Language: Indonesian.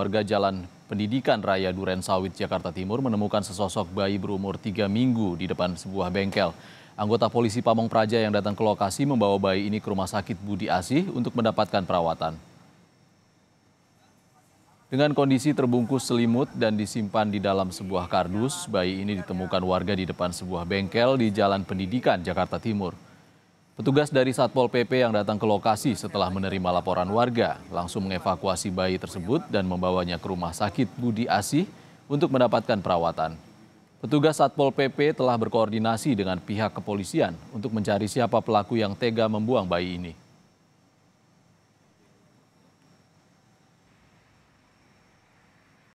warga Jalan Pendidikan Raya Duren Sawit, Jakarta Timur menemukan sesosok bayi berumur tiga minggu di depan sebuah bengkel. Anggota polisi Pamong Praja yang datang ke lokasi membawa bayi ini ke rumah sakit Budi Asih untuk mendapatkan perawatan. Dengan kondisi terbungkus selimut dan disimpan di dalam sebuah kardus, bayi ini ditemukan warga di depan sebuah bengkel di Jalan Pendidikan, Jakarta Timur. Petugas dari Satpol PP yang datang ke lokasi setelah menerima laporan warga langsung mengevakuasi bayi tersebut dan membawanya ke rumah sakit Budi Asih untuk mendapatkan perawatan. Petugas Satpol PP telah berkoordinasi dengan pihak kepolisian untuk mencari siapa pelaku yang tega membuang bayi ini.